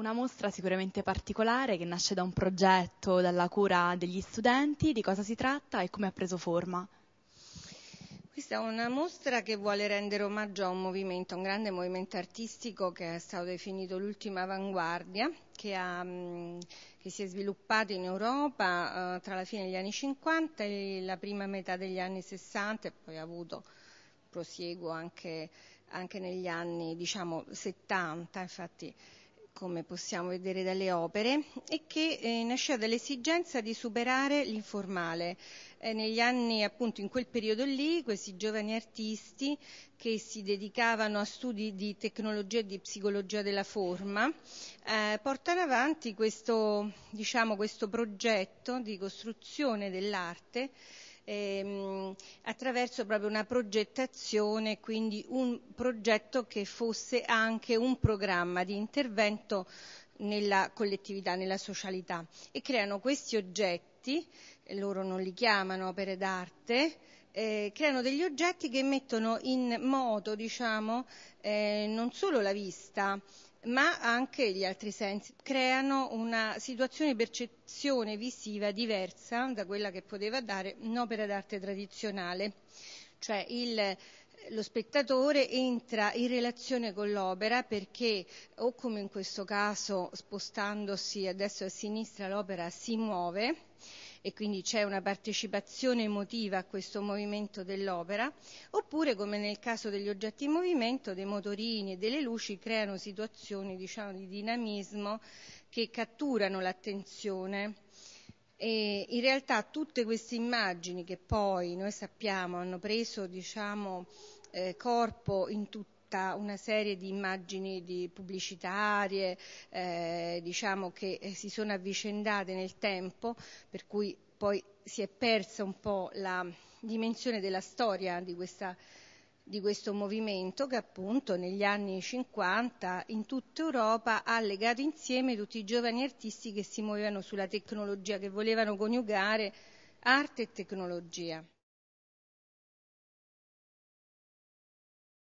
Una mostra sicuramente particolare che nasce da un progetto, dalla cura degli studenti, di cosa si tratta e come ha preso forma. Questa è una mostra che vuole rendere omaggio a un movimento, un grande movimento artistico che è stato definito l'ultima avanguardia, che, ha, mm, che si è sviluppato in Europa eh, tra la fine degli anni 50 e la prima metà degli anni 60 e poi ha avuto prosieguo anche, anche negli anni diciamo, 70, infatti come possiamo vedere dalle opere, e che eh, nasceva dall'esigenza di superare l'informale. Eh, negli anni, appunto, in quel periodo lì, questi giovani artisti che si dedicavano a studi di tecnologia e di psicologia della forma, eh, portano avanti questo, diciamo, questo progetto di costruzione dell'arte ehm, attraverso proprio una progettazione, quindi un progetto che fosse anche un programma di intervento nella collettività, nella socialità e creano questi oggetti, loro non li chiamano opere d'arte, eh, creano degli oggetti che mettono in moto diciamo, eh, non solo la vista, ma anche gli altri sensi, creano una situazione di percezione visiva diversa da quella che poteva dare un'opera d'arte tradizionale. Cioè il, lo spettatore entra in relazione con l'opera perché o come in questo caso spostandosi a destra e a sinistra l'opera si muove e quindi c'è una partecipazione emotiva a questo movimento dell'opera, oppure come nel caso degli oggetti in movimento, dei motorini e delle luci creano situazioni diciamo, di dinamismo che catturano l'attenzione. E in realtà tutte queste immagini che poi noi sappiamo hanno preso diciamo, eh, corpo in tutti tutta una serie di immagini di pubblicitarie eh, diciamo che eh, si sono avvicendate nel tempo, per cui poi si è persa un po' la dimensione della storia di, questa, di questo movimento che appunto negli anni 50 in tutta Europa ha legato insieme tutti i giovani artisti che si muovevano sulla tecnologia, che volevano coniugare arte e tecnologia.